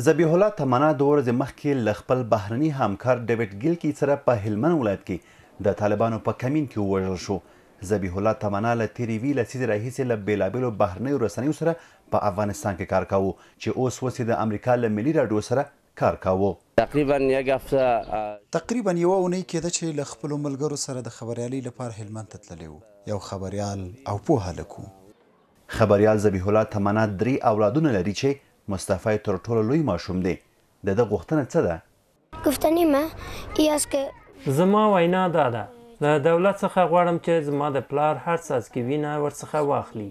ذبیح الله تمنا د ورځې مخکې له خپل بهرني همکار ډیوډ ګیلکی سره په هلمند ولایت کې د طالبانو په کمین کې ووژل شو ذبیح الله تمنا له تیرې وی لسیزې راهیسې له بېلابېلو بهرنیو رسنیو سره په افغانستان کې کار کاوه چې اوس وسې د امریکا له ملي راډیو سره کار کاوه تقریبا یک هفته تقریبا یو اونۍ کېده چې له خپلو ملګرو سره د خبریالۍ لپاره هلمند ته تللی یو خبریال او پوهه لکو خبریال ذبیح الله تمنا درې اولادونه لري چې مصطفی تر ټولو لوی ماشوم دی د ده غوښتنه څه ده گفتنی ما یاسکه زما وینا دا ده د دولت څخه غواړم چې زما د پلار هر څه کې وینه ورڅخه واخلي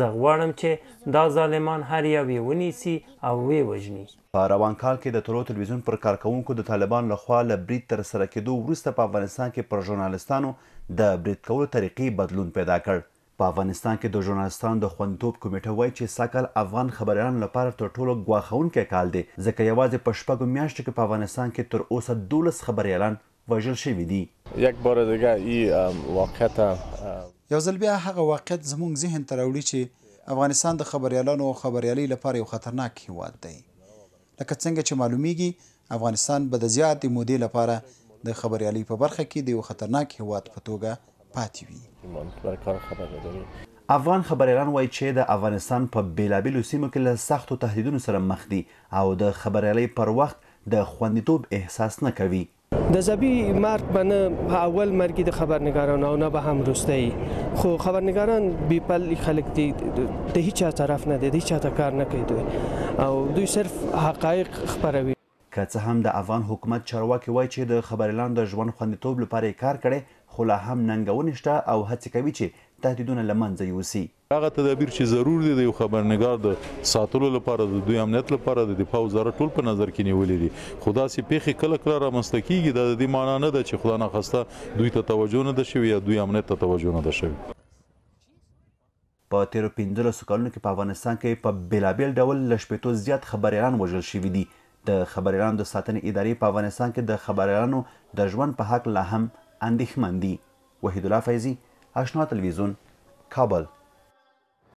زه غواړم چې دا ظالمان هر یو ونیسي او وی وژني په روان کال کې د تلو تلویزیون پر کارکونکو د طالبان لخوا له برید تر سره کېدو وروسته په افغانستان کې پر ژورنالستانو د برید کولو طریقې بدلون پیدا کړ په افغانستان کې د ژورنالستانو د خوندیتوب کمیټه وایي چې ساکل افغان خبريالانو لپاره تر ټولو غواخونکې کال دی ځکه یوازې په شپږو میاشتو کې په افغانستان کې تر اوسه 12 خبريالان وژل شوي دي یک بار دیگه ای واقعیت یو ځل بیا هغه واقعیت زموږ ذهن ته راوړي چې افغانستان د خبريالانو او خبريالۍ لپاره یو خطرناک هیواد دی لکه څنګه چې معلومیږي افغانستان به د زیاتې مودې لپاره د خبريالۍ په برخه کې د یو خطرناک هیواد په توګه پاتې وي افغان خبريالان وایي چې د افغانستان په بیلابیلو سیمو کې له سختو تهدیدونو سره مخ دي او د خبريالۍ پر وخت د خوندیتوب احساس نه کوي د زبی مرګ باندې په اول مرګ د خبرنګارانو نه به هم رسته خو خبرنګاران بي پل خلک دي د هیڅ طرف نه دي هیڅ کار نه کوي او دوی صرف حقایق خبروي که څه هم د افغان حکومت چارواکي وایي چې د خبریالانو د ژوند خوندیتوب لپاره کار کړي خو لا هم ننګونې شته او هڅې کوي چې تهدیدونه له منځه یوسي هغه تدابیر چې ضرور دي د یو خبرنګار د ساتلو لپاره د دوی امنیت لپاره د دفاع وزارت ټول په نظر کې نیولې دي خو داسې پیښې کله کله رامنځته کیږي د دې معنا نه ده چې خدا ناخواسته دوی ته توجه نه ده شوې یا دوی امنیت ته توجه نه ده شوې په تیرو پنځلسو کلونو کې په افغانستان کې په بېلابېل ډول له شپېتو زیات خبریالان وژل شوي دي د خبريالانو د ساتنې ادارې په افغانستان کې د خبريالانو د ژوند په حق لا هم اندېښمن دي وحید الله فیضی آشنا تلویزیون کابل